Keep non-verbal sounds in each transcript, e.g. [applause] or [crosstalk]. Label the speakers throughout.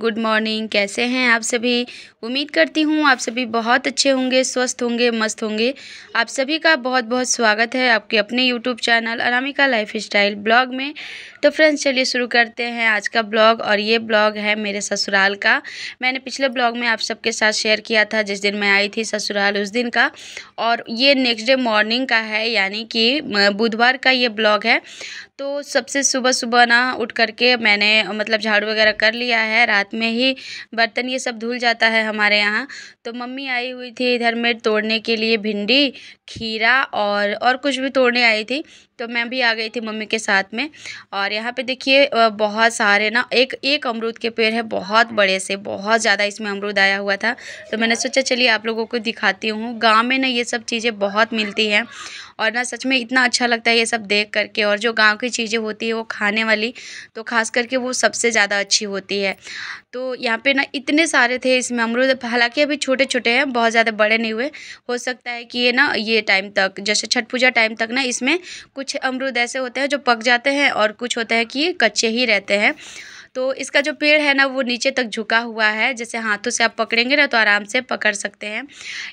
Speaker 1: Good morning कैसे हैं आप सभी उम्मीद करती हूँ आप सभी बहुत अच्छे होंगे स्वस्थ होंगे मस्त होंगे आप सभी का बहुत बहुत स्वागत है आपके अपने YouTube channel Anamika life style blog में तो फ्रेंड्स चलिए शुरू करते हैं आज का ब्लॉग और ये ब्लॉग है मेरे ससुराल का मैंने पिछले ब्लॉग में आप सबके साथ शेयर किया था जिस दिन मैं आई थी ससुराल उस दिन का और ये नेक्स्ट डे मॉर्निंग का है यानी कि बुधवार का ये ब्लॉग है तो सबसे सुबह सुबह ना उठ करके मैंने मतलब झाड़ू वगैरह कर लिया है रात में ही बर्तन ये सब धुल जाता है हम हमारे यहाँ तो मम्मी आई हुई थी इधर में तोड़ने के लिए भिंडी खीरा और और कुछ भी तोड़ने आई थी तो मैं भी आ गई थी मम्मी के साथ में और यहाँ पे देखिए बहुत सारे ना एक एक अमरूद के पेड़ है बहुत बड़े से बहुत ज़्यादा इसमें अमरूद आया हुआ था तो मैंने सोचा चलिए आप लोगों को दिखाती हूँ गांव में ना ये सब चीज़ें बहुत मिलती हैं और ना सच में इतना अच्छा लगता है ये सब देख करके और जो गाँव की चीज़ें होती है वो खाने वाली तो खास करके वो सबसे ज़्यादा अच्छी होती है तो यहाँ पर ना इतने सारे थे इसमें अमरूद हालाँकि अभी छोटे छोटे हैं बहुत ज़्यादा बड़े नहीं हुए हो सकता है कि ये ना ये टाइम तक जैसे छठ पूजा टाइम तक ना इसमें कुछ कुछ अमरूद ऐसे होते हैं जो पक जाते हैं और कुछ होते हैं कि कच्चे ही रहते हैं तो इसका जो पेड़ है ना वो नीचे तक झुका हुआ है जैसे हाथों से आप पकड़ेंगे ना तो आराम से पकड़ सकते हैं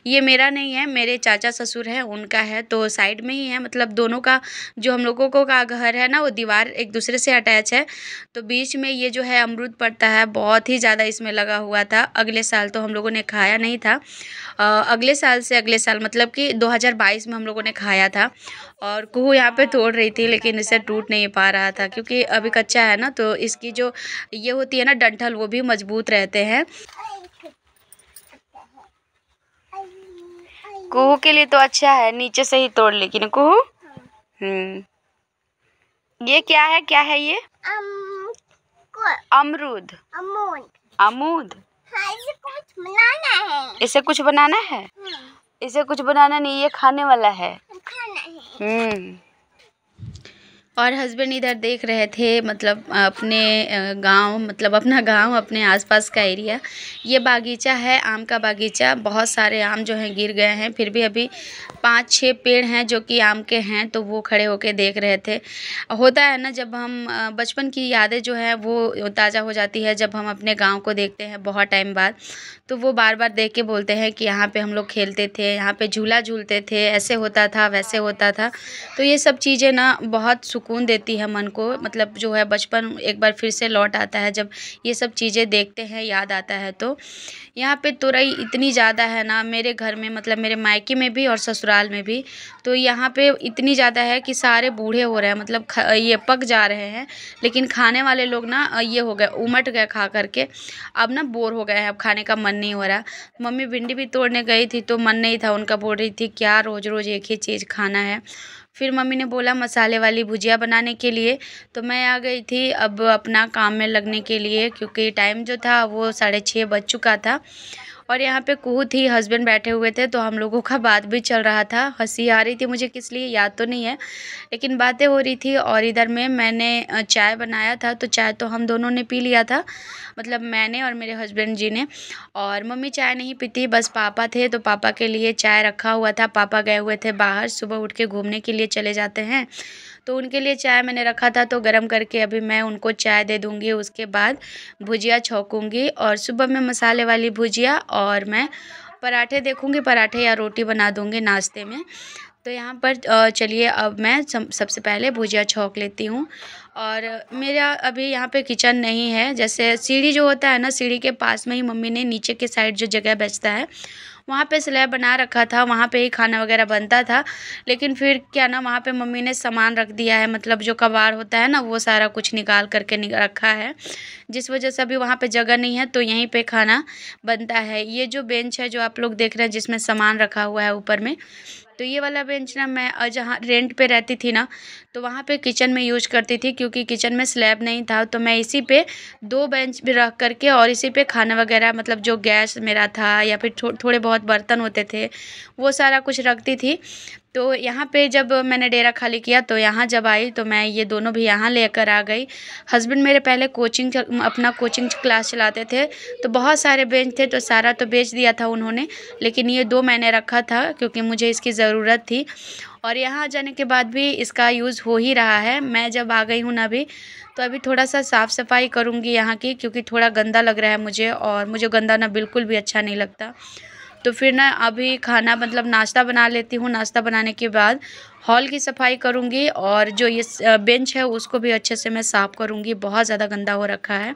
Speaker 1: ये मेरा नहीं है मेरे चाचा ससुर हैं उनका है तो साइड में ही है मतलब दोनों का जो हम लोगों को का घर है ना वो दीवार एक दूसरे से अटैच है तो बीच में ये जो है अमरूद पड़ता है बहुत ही ज़्यादा इसमें लगा हुआ था अगले साल तो हम लोगों ने खाया नहीं था अगले साल से अगले साल मतलब कि दो में हम लोगों ने खाया था और कुहू यहाँ पे तोड़ रही थी लेकिन इसे टूट नहीं पा रहा था क्योंकि अभी कच्चा है ना तो इसकी जो ये होती है ना डंठल वो भी मजबूत रहते हैं कुहू के लिए तो अच्छा है नीचे से ही तोड़ लेकिन ना कुहू हम्म। ये क्या है क्या है ये अमरूद अमूद हाँ, इसे कुछ बनाना है इसे कुछ बनाना है हम्म। इसे कुछ बनाना नहीं ये खाने वाला है खाने 嗯。और हस्बैंड इधर देख रहे थे मतलब अपने गांव मतलब अपना गांव अपने आसपास का एरिया ये बागीचा है आम का बागीचा बहुत सारे आम जो हैं गिर गए हैं फिर भी अभी पांच छः पेड़ हैं जो कि आम के हैं तो वो खड़े होके देख रहे थे होता है ना जब हम बचपन की यादें जो हैं वो ताज़ा हो जाती है जब हम अपने गाँव को देखते हैं बहुत टाइम बाद तो वो बार बार देख के बोलते हैं कि यहाँ पर हम लोग खेलते थे यहाँ पर झूला झूलते थे ऐसे होता था वैसे होता था तो ये सब चीज़ें ना बहुत सुख सुकून देती है मन को मतलब जो है बचपन एक बार फिर से लौट आता है जब ये सब चीज़ें देखते हैं याद आता है तो यहाँ पे तुरई इतनी ज़्यादा है ना मेरे घर में मतलब मेरे मायके में भी और ससुराल में भी तो यहाँ पे इतनी ज़्यादा है कि सारे बूढ़े हो रहे हैं मतलब ये पक जा रहे हैं लेकिन खाने वाले लोग ना ये हो गए उमट गए खा करके अब ना बोर हो गए हैं अब खाने का मन नहीं हो रहा मम्मी भिंडी भी तोड़ने गई थी तो मन नहीं था उनका बोल रही थी क्या रोज़ रोज़ एक ही चीज़ खाना है फिर मम्मी ने बोला मसाले वाली भुजिया बनाने के लिए तो मैं आ गई थी अब अपना काम में लगने के लिए क्योंकि टाइम जो था वो साढ़े छः बज चुका था और यहाँ पे कुहू थी हस्बैंड बैठे हुए थे तो हम लोगों का बात भी चल रहा था हंसी आ रही थी मुझे किस लिए याद तो नहीं है लेकिन बातें हो रही थी और इधर में मैंने चाय बनाया था तो चाय तो हम दोनों ने पी लिया था मतलब मैंने और मेरे हस्बैंड जी ने और मम्मी चाय नहीं पीती बस पापा थे तो पापा के लिए चाय रखा हुआ था पापा गए हुए थे बाहर सुबह उठ के घूमने के लिए चले जाते हैं तो उनके लिए चाय मैंने रखा था तो गर्म करके अभी मैं उनको चाय दे दूँगी उसके बाद भुजिया छोंकूँगी और सुबह में मसाले वाली भुजिया और मैं पराठे देखूँगी पराठे या रोटी बना दूँगी नाश्ते में तो यहाँ पर चलिए अब मैं सबसे पहले भुजिया छोंक लेती हूँ और मेरा अभी यहाँ पे किचन नहीं है जैसे सीढ़ी जो होता है ना सीढ़ी के पास में ही मम्मी ने नीचे के साइड जो जगह बेचता है वहाँ पे स्लैब बना रखा था वहाँ पे ही खाना वगैरह बनता था लेकिन फिर क्या ना वहाँ पे मम्मी ने सामान रख दिया है मतलब जो कबाड़ होता है ना वो सारा कुछ निकाल करके रखा है जिस वजह से अभी वहाँ पे जगह नहीं है तो यहीं पे खाना बनता है ये जो बेंच है जो आप लोग देख रहे हैं जिसमें सामान रखा हुआ है ऊपर में तो ये वाला बेंच ना मैं जहाँ रेंट पे रहती थी ना तो वहाँ पे किचन में यूज करती थी क्योंकि किचन में स्लैब नहीं था तो मैं इसी पे दो बेंच भी रख करके और इसी पे खाना वगैरह मतलब जो गैस मेरा था या फिर थो, थोड़े बहुत बर्तन होते थे वो सारा कुछ रखती थी तो यहाँ पे जब मैंने डेरा खाली किया तो यहाँ जब आई तो मैं ये दोनों भी यहाँ लेकर आ गई हस्बैंड मेरे पहले कोचिंग अपना कोचिंग क्लास चलाते थे तो बहुत सारे बेंच थे तो सारा तो बेच दिया था उन्होंने लेकिन ये दो मैंने रखा था क्योंकि मुझे इसकी ज़रूरत थी और यहाँ जाने के बाद भी इसका यूज़ हो ही रहा है मैं जब आ गई हूँ ना अभी तो अभी थोड़ा सा साफ़ सफाई करूँगी यहाँ की क्योंकि थोड़ा गंदा लग रहा है मुझे और मुझे गंदा ना बिल्कुल भी अच्छा नहीं लगता तो फिर ना अभी खाना मतलब नाश्ता बना लेती हूँ नाश्ता बनाने के बाद हॉल की सफाई करूँगी और जो ये बेंच है उसको भी अच्छे से मैं साफ़ करूँगी बहुत ज़्यादा गंदा हो रखा है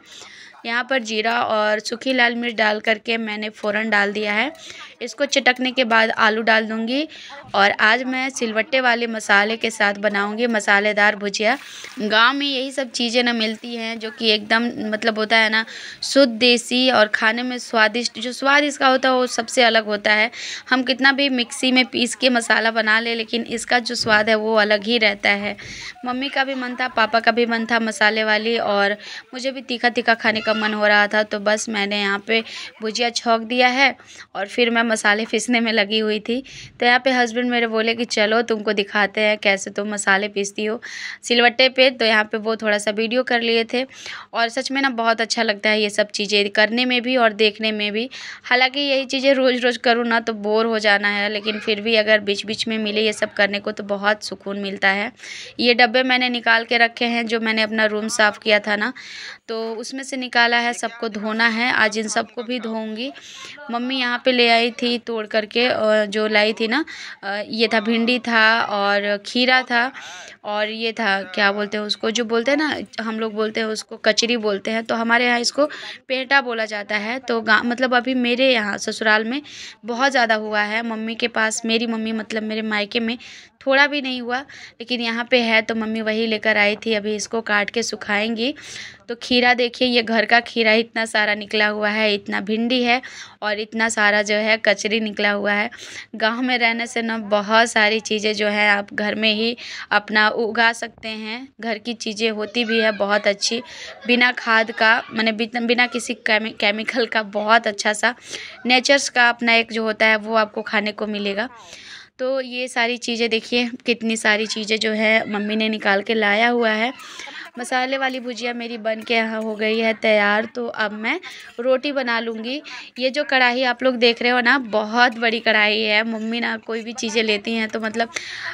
Speaker 1: यहाँ पर जीरा और सूखी लाल मिर्च डाल करके मैंने फ़ौरन डाल दिया है इसको चटकने के बाद आलू डाल दूँगी और आज मैं सिलवट्टे वाले मसाले के साथ बनाऊँगी मसालेदार भुजिया गाँव में यही सब चीज़ें ना मिलती हैं जो कि एकदम मतलब होता है ना शुद्ध देसी और खाने में स्वादिष्ट जो स्वाद इसका होता है वो सबसे अलग होता है हम कितना भी मिक्सी में पीस के मसाला बना ले लेकिन इसका जो स्वाद है वो अलग ही रहता है मम्मी का भी मन था पापा का भी मन था मसाले वाली और मुझे भी तीखा तीखा खाने का मन हो रहा था तो बस मैंने यहाँ पे भुजिया छोंक दिया है और फिर मैं मसाले पीसने में लगी हुई थी तो यहाँ पे हस्बैंड मेरे बोले कि चलो तुमको दिखाते हैं कैसे तुम मसाले पीसती हो सिलवट्टे पे तो यहाँ पे वो थोड़ा सा वीडियो कर लिए थे और सच में ना बहुत अच्छा लगता है ये सब चीज़ें करने में भी और देखने में भी हालाँकि यही चीज़ें रोज़ रोज़ करूँ ना तो बोर हो जाना है लेकिन फिर भी अगर बीच बीच में मिले ये सब करने को तो बहुत सुकून मिलता है ये डब्बे मैंने निकाल के रखे हैं जो मैंने अपना रूम साफ़ किया था ना तो उसमें से निकाला है सबको धोना है आज इन सबको भी धोऊंगी मम्मी यहाँ पे ले आई थी तोड़ करके और जो लाई थी ना ये था भिंडी था और खीरा था और ये था क्या बोलते हैं उसको जो बोलते हैं ना हम लोग बोलते हैं उसको कचरी बोलते हैं तो हमारे यहाँ इसको पेटा बोला जाता है तो मतलब अभी मेरे यहाँ ससुराल में बहुत ज़्यादा हुआ है मम्मी के पास मेरी मम्मी मतलब मेरे मायके में थोड़ा भी नहीं हुआ लेकिन यहाँ पे है तो मम्मी वही लेकर आई थी अभी इसको काट के सुखाएंगी तो खीरा देखिए ये घर का खीरा इतना सारा निकला हुआ है इतना भिंडी है और इतना सारा जो है कचरी निकला हुआ है गांव में रहने से ना बहुत सारी चीज़ें जो है आप घर में ही अपना उगा सकते हैं घर की चीज़ें होती भी है बहुत अच्छी बिना खाद का मैंने बिना किसी केमि, केमिकल का बहुत अच्छा सा नेचर्स का अपना एक जो होता है वो आपको खाने को मिलेगा तो ये सारी चीज़ें देखिए कितनी सारी चीज़ें जो है मम्मी ने निकाल के लाया हुआ है मसाले वाली भुजिया मेरी बन के यहाँ हो गई है तैयार तो अब मैं रोटी बना लूँगी ये जो कढ़ाई आप लोग देख रहे हो ना बहुत बड़ी कढ़ाई है मम्मी ना कोई भी चीज़ें लेती हैं तो मतलब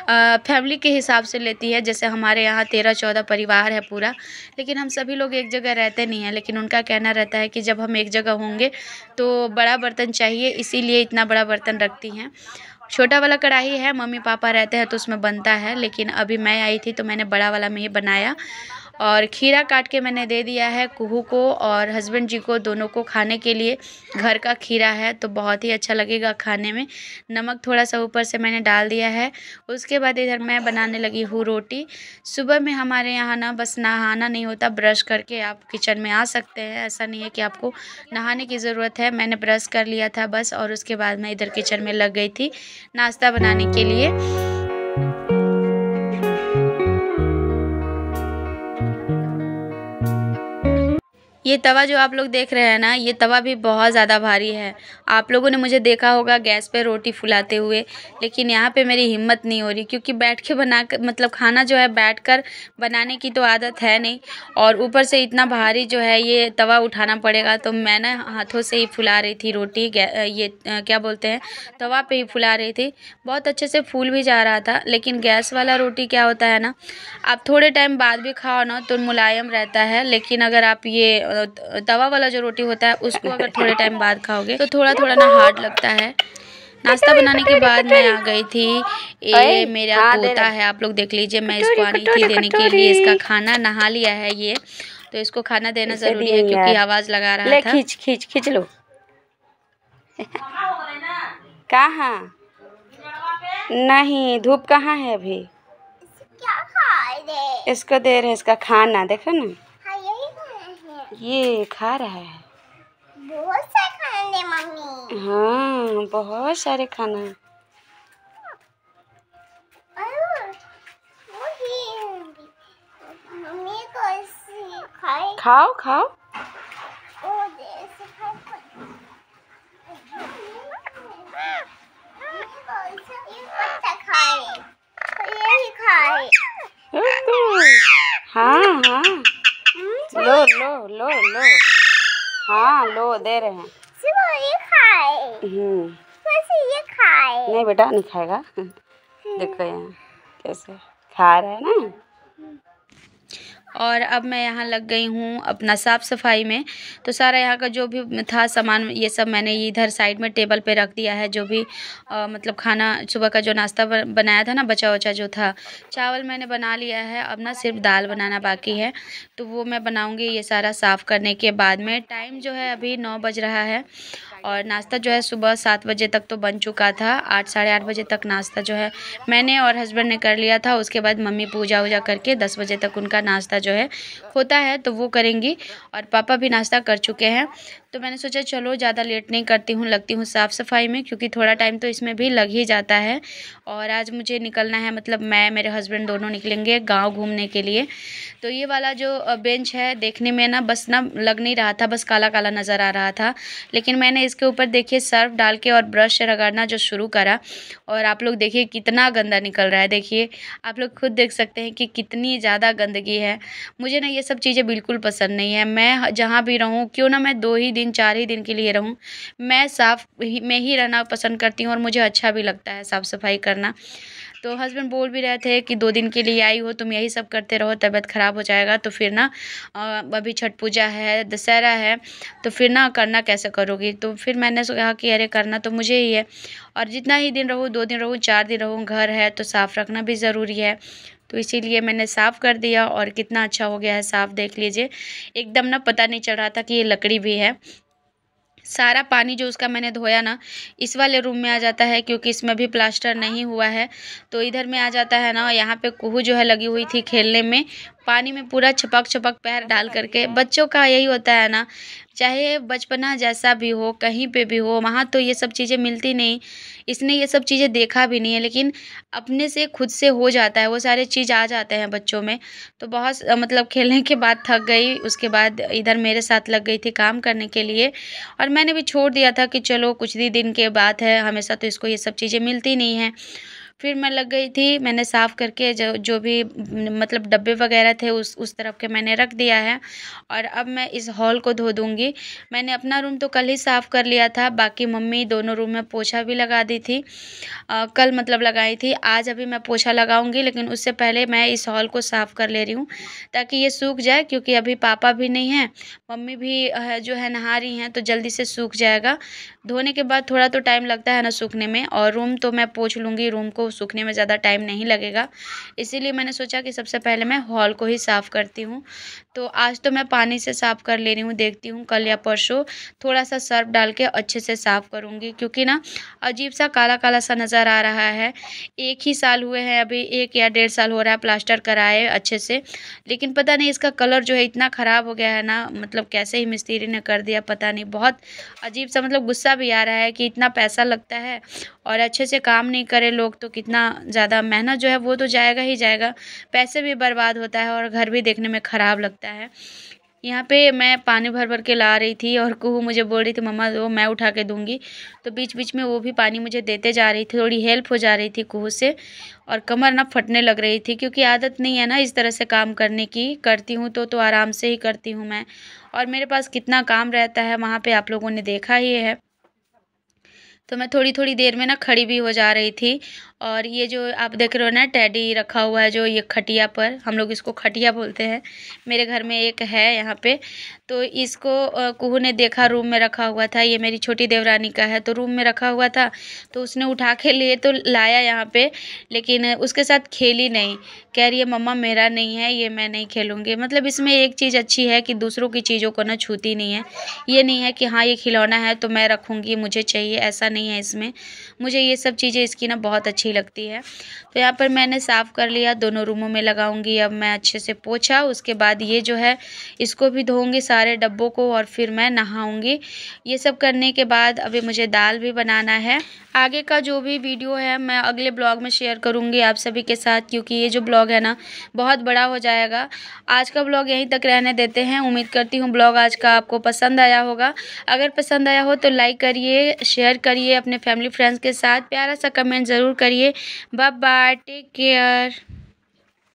Speaker 1: आ, फैमिली के हिसाब से लेती है जैसे हमारे यहाँ तेरह चौदह परिवार है पूरा लेकिन हम सभी लोग एक जगह रहते नहीं हैं लेकिन उनका कहना रहता है कि जब हम एक जगह होंगे तो बड़ा बर्तन चाहिए इसीलिए इतना बड़ा बर्तन रखती हैं छोटा वाला कढ़ाई है मम्मी पापा रहते हैं तो उसमें बनता है लेकिन अभी मैं आई थी तो मैंने बड़ा वाला में ही बनाया और खीरा काट के मैंने दे दिया है कुहू को और हस्बैंड जी को दोनों को खाने के लिए घर का खीरा है तो बहुत ही अच्छा लगेगा खाने में नमक थोड़ा सा ऊपर से मैंने डाल दिया है उसके बाद इधर मैं बनाने लगी हूँ रोटी सुबह में हमारे यहाँ ना बस नहाना नहीं होता ब्रश करके आप किचन में आ सकते हैं ऐसा नहीं है कि आपको नहाने की ज़रूरत है मैंने ब्रश कर लिया था बस और उसके बाद मैं इधर किचन में लग गई थी नाश्ता बनाने के लिए ये तवा जो आप लोग देख रहे हैं ना ये तवा भी बहुत ज़्यादा भारी है आप लोगों ने मुझे देखा होगा गैस पे रोटी फुलाते हुए लेकिन यहाँ पे मेरी हिम्मत नहीं हो रही क्योंकि बैठ के बना कर मतलब खाना जो है बैठ कर बनाने की तो आदत है नहीं और ऊपर से इतना भारी जो है ये तवा उठाना पड़ेगा तो मैं ना हाथों से ही फुला रही थी रोटी ये क्या बोलते हैं तवा पर ही फुला रही थी बहुत अच्छे से फूल भी जा रहा था लेकिन गैस वाला रोटी क्या होता है ना आप थोड़े टाइम बाद भी खाओ ना तो मुलायम रहता है लेकिन अगर आप ये तवा वाला जो रोटी होता है उसको [laughs] अगर थोड़े टाइम बाद खाओगे तो थोड़ा थोड़ा ना हार्ड लगता है नाश्ता बनाने के बाद मैं आ गई थी ये मेरा तोता है आप लोग देख लीजिए मैं इसको आनी थी देने के लिए इसका खाना नहा लिया है ये तो इसको खाना देना ज़रूरी है क्योंकि आवाज़ लगा रहा था खींच खींच खींच लो [laughs] कहाँ नहीं धूप कहाँ है अभी इसको दे रहे इसका खाना देखो ना ये खा रहा है बहुत सारे खाने मम्मी हाँ बहुत सारे खाना खाओ खाओ तो। हाँ हाँ लो लो लो लो हाँ लो दे रहे हैं ये खाए हम्म।
Speaker 2: ये खाए नहीं बेटा नहीं
Speaker 1: खाएगा [laughs] देखो यहाँ कैसे खा रहा है ना और अब मैं यहाँ लग गई हूँ अपना साफ़ सफाई में तो सारा यहाँ का जो भी था सामान ये सब मैंने इधर साइड में टेबल पे रख दिया है जो भी आ, मतलब खाना सुबह का जो नाश्ता बनाया था ना बचा उचा जो था चावल मैंने बना लिया है अब ना सिर्फ दाल बनाना बाकी है तो वो मैं बनाऊँगी ये सारा साफ़ करने के बाद में टाइम जो है अभी नौ बज रहा है और नाश्ता जो है सुबह सात बजे तक तो बन चुका था आठ साढ़े आठ बजे तक नाश्ता जो है मैंने और हस्बैंड ने कर लिया था उसके बाद मम्मी पूजा वूजा करके दस बजे तक उनका नाश्ता जो है होता है तो वो करेंगी और पापा भी नाश्ता कर चुके हैं तो मैंने सोचा चलो ज़्यादा लेट नहीं करती हूँ लगती हूँ साफ़ सफाई में क्योंकि थोड़ा टाइम तो इसमें भी लग ही जाता है और आज मुझे निकलना है मतलब मैं मेरे हस्बैंड दोनों निकलेंगे गांव घूमने के लिए तो ये वाला जो बेंच है देखने में ना बस ना लग नहीं रहा था बस काला काला नज़र आ रहा था लेकिन मैंने इस इसके ऊपर देखिए सर्फ डाल के और ब्रश से रगड़ना जो शुरू करा और आप लोग देखिए कितना गंदा निकल रहा है देखिए आप लोग खुद देख सकते हैं कि कितनी ज़्यादा गंदगी है मुझे ना ये सब चीज़ें बिल्कुल पसंद नहीं है मैं जहाँ भी रहूँ क्यों ना मैं दो ही दिन चार ही दिन के लिए रहूँ मैं साफ़ में ही रहना पसंद करती हूँ और मुझे अच्छा भी लगता है साफ़ सफाई करना तो हस्बैंड बोल भी रहे थे कि दो दिन के लिए आई हो तुम यही सब करते रहो तबीयत ख़राब हो जाएगा तो फिर ना अभी छठ पूजा है दशहरा है तो फिर ना करना कैसे करोगी तो फिर मैंने कहा कि अरे करना तो मुझे ही है और जितना ही दिन रहूँ दो दिन रहूँ चार दिन रहूँ घर है तो साफ़ रखना भी ज़रूरी है तो इसीलिए मैंने साफ़ कर दिया और कितना अच्छा हो गया है साफ़ देख लीजिए एकदम ना पता नहीं चल रहा था कि ये लकड़ी भी है सारा पानी जो उसका मैंने धोया ना इस वाले रूम में आ जाता है क्योंकि इसमें भी प्लास्टर नहीं हुआ है तो इधर में आ जाता है ना यहाँ पे कुहू जो है लगी हुई थी खेलने में पानी में पूरा छपक छपक पैर डाल करके बच्चों का यही होता है ना चाहे बचपना जैसा भी हो कहीं पे भी हो वहाँ तो ये सब चीज़ें मिलती नहीं इसने ये सब चीज़ें देखा भी नहीं है लेकिन अपने से खुद से हो जाता है वो सारे चीज़ आ जाते हैं बच्चों में तो बहुत मतलब खेलने के बाद थक गई उसके बाद इधर मेरे साथ लग गई थी काम करने के लिए और मैंने भी छोड़ दिया था कि चलो कुछ ही दिन के बाद है हमेशा तो इसको ये सब चीज़ें मिलती नहीं हैं फिर मैं लग गई थी मैंने साफ़ करके जो जो भी मतलब डब्बे वगैरह थे उस उस तरफ के मैंने रख दिया है और अब मैं इस हॉल को धो दूँगी मैंने अपना रूम तो कल ही साफ़ कर लिया था बाकी मम्मी दोनों रूम में पोछा भी लगा दी थी आ, कल मतलब लगाई थी आज अभी मैं पोछा लगाऊंगी लेकिन उससे पहले मैं इस हॉल को साफ़ कर ले रही हूँ ताकि ये सूख जाए क्योंकि अभी पापा भी नहीं हैं मम्मी भी जो है नहा रही हैं तो जल्दी से सूख जाएगा धोने के बाद थोड़ा तो टाइम लगता है ना सूखने में और रूम तो मैं पोछ लूँगी रूम को सूखने में ज़्यादा टाइम नहीं लगेगा इसीलिए मैंने सोचा कि सबसे पहले मैं हॉल को ही साफ़ करती हूँ तो आज तो मैं पानी से साफ़ कर ले रही हूँ देखती हूँ कल या परसों थोड़ा सा सर्फ डाल के अच्छे से साफ़ करूँगी क्योंकि ना अजीब सा काला काला सा नज़र आ रहा है एक ही साल हुए हैं अभी एक या डेढ़ साल हो रहा है प्लास्टर कराए अच्छे से लेकिन पता नहीं इसका कलर जो है इतना ख़राब हो गया है ना मतलब कैसे ही मिस्त्री ने कर दिया पता नहीं बहुत अजीब सा मतलब गुस्सा भी आ रहा है कि इतना पैसा लगता है और अच्छे से काम नहीं करे लोग तो कितना ज़्यादा मेहनत जो है वो तो जाएगा ही जाएगा पैसे भी बर्बाद होता है और घर भी देखने में ख़राब लगता है यहाँ पे मैं पानी भर भर के ला रही थी और कुहू मुझे बोल रही थी मम्मा वो मैं उठा के दूँगी तो बीच बीच में वो भी पानी मुझे देते जा रही थी थोड़ी हेल्प हो जा रही थी कुहू से और कमर ना फटने लग रही थी क्योंकि आदत नहीं है ना इस तरह से काम करने की करती हूँ तो तो आराम से ही करती हूँ मैं और मेरे पास कितना काम रहता है वहाँ पर आप लोगों ने देखा ही है तो मैं थोड़ी थोड़ी देर में ना खड़ी भी हो जा रही थी और ये जो आप देख रहे हो ना टैडी रखा हुआ है जो ये खटिया पर हम लोग इसको खटिया बोलते हैं मेरे घर में एक है यहाँ पे तो इसको कुहू ने देखा रूम में रखा हुआ था ये मेरी छोटी देवरानी का है तो रूम में रखा हुआ था तो उसने उठा के लिए तो लाया यहाँ पे लेकिन उसके साथ खेली नहीं कह रही है मम्मा मेरा नहीं है ये मैं नहीं खेलूँगी मतलब इसमें एक चीज़ अच्छी है कि दूसरों की चीज़ों को ना छूती नहीं है ये नहीं है कि हाँ ये खिलौना है तो मैं रखूँगी मुझे चाहिए ऐसा नहीं है इसमें मुझे ये सब चीज़ें इसकी ना बहुत अच्छी अच्छी लगती है तो यहाँ पर मैंने साफ़ कर लिया दोनों रूमों में लगाऊंगी अब मैं अच्छे से पोछा उसके बाद ये जो है इसको भी धोऊंगी सारे डब्बों को और फिर मैं नहाऊंगी ये सब करने के बाद अभी मुझे दाल भी बनाना है आगे का जो भी वीडियो है मैं अगले ब्लॉग में शेयर करूँगी आप सभी के साथ क्योंकि ये जो ब्लॉग है ना बहुत बड़ा हो जाएगा आज का ब्लॉग यहीं तक रहने देते हैं उम्मीद करती हूँ ब्लॉग आज का आपको पसंद आया होगा अगर पसंद आया हो तो लाइक करिए शेयर करिए अपने फैमिली फ्रेंड्स के साथ प्यारा सा कमेंट ज़रूर करिए लिए बाय बाय टेक केयर